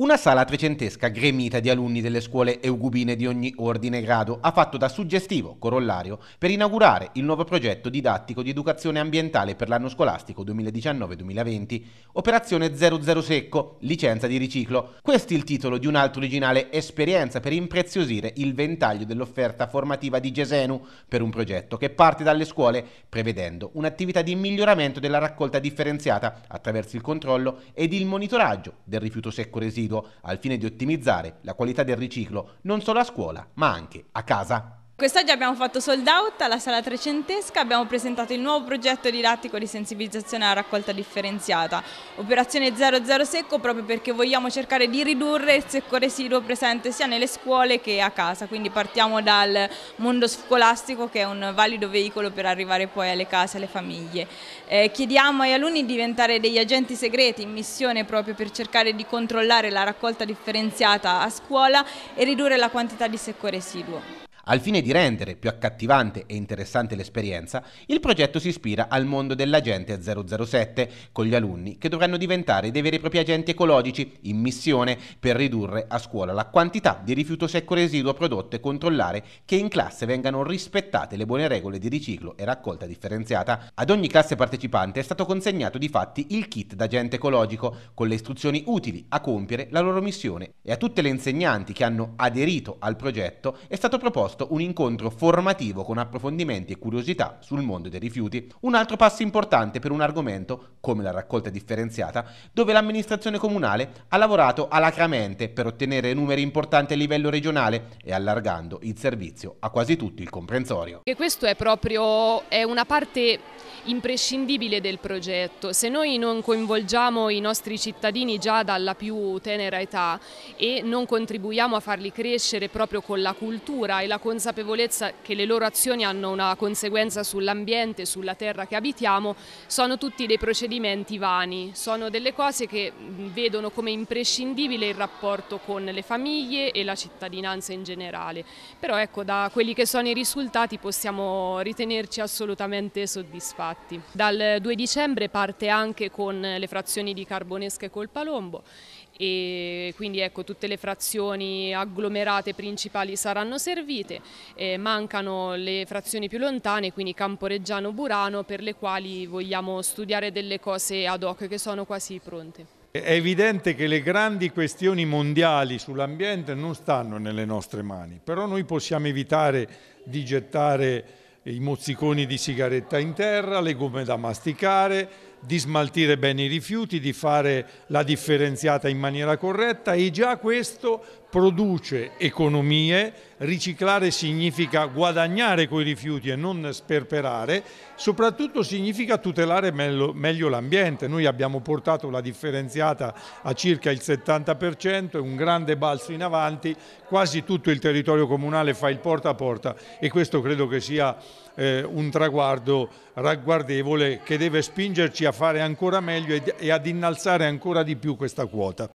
Una sala trecentesca gremita di alunni delle scuole eugubine di ogni ordine e grado ha fatto da suggestivo corollario per inaugurare il nuovo progetto didattico di educazione ambientale per l'anno scolastico 2019-2020, Operazione 00 Secco, licenza di riciclo. Questo è il titolo di un'altra originale esperienza per impreziosire il ventaglio dell'offerta formativa di Gesenu per un progetto che parte dalle scuole prevedendo un'attività di miglioramento della raccolta differenziata attraverso il controllo ed il monitoraggio del rifiuto secco residuo all'individuo al fine di ottimizzare la qualità del riciclo non solo a scuola ma anche a casa. Quest'oggi abbiamo fatto sold out alla sala trecentesca, abbiamo presentato il nuovo progetto didattico di sensibilizzazione alla raccolta differenziata, operazione 00 secco proprio perché vogliamo cercare di ridurre il secco residuo presente sia nelle scuole che a casa, quindi partiamo dal mondo scolastico che è un valido veicolo per arrivare poi alle case, alle famiglie. Eh, chiediamo agli alunni di diventare degli agenti segreti in missione proprio per cercare di controllare la raccolta differenziata a scuola e ridurre la quantità di secco residuo. Al fine di rendere più accattivante e interessante l'esperienza, il progetto si ispira al mondo dell'agente 007, con gli alunni che dovranno diventare dei veri e propri agenti ecologici in missione per ridurre a scuola la quantità di rifiuto secco residuo prodotto e controllare che in classe vengano rispettate le buone regole di riciclo e raccolta differenziata. Ad ogni classe partecipante è stato consegnato di fatti il kit d'agente ecologico con le istruzioni utili a compiere la loro missione e a tutte le insegnanti che hanno aderito al progetto è stato proposto proposto un incontro formativo con approfondimenti e curiosità sul mondo dei rifiuti, un altro passo importante per un argomento, come la raccolta differenziata, dove l'amministrazione comunale ha lavorato alacramente per ottenere numeri importanti a livello regionale e allargando il servizio a quasi tutto il comprensorio. E questo è proprio è una parte imprescindibile del progetto. Se noi non coinvolgiamo i nostri cittadini già dalla più tenera età e non contribuiamo a farli crescere proprio con la cultura e la cultura consapevolezza che le loro azioni hanno una conseguenza sull'ambiente, sulla terra che abitiamo, sono tutti dei procedimenti vani, sono delle cose che mm, vedono come imprescindibile il rapporto con le famiglie e la cittadinanza in generale. Però ecco, da quelli che sono i risultati possiamo ritenerci assolutamente soddisfatti. Dal 2 dicembre parte anche con le frazioni di Carbonesca e Col Palombo e quindi ecco, tutte le frazioni agglomerate principali saranno servite, eh, mancano le frazioni più lontane, quindi Camporeggiano, Burano, per le quali vogliamo studiare delle cose ad hoc che sono quasi pronte. È evidente che le grandi questioni mondiali sull'ambiente non stanno nelle nostre mani, però noi possiamo evitare di gettare i mozziconi di sigaretta in terra, le gomme da masticare, di smaltire bene i rifiuti, di fare la differenziata in maniera corretta e già questo produce economie, riciclare significa guadagnare quei rifiuti e non sperperare, soprattutto significa tutelare meglio, l'ambiente. Noi abbiamo portato la differenziata a circa il 70%, è un grande balzo in avanti, quasi tutto il territorio comunale fa il porta a porta e questo credo che sia eh, un traguardo ragguardevole che deve spingerci a fare ancora meglio e ad innalzare ancora di più questa quota.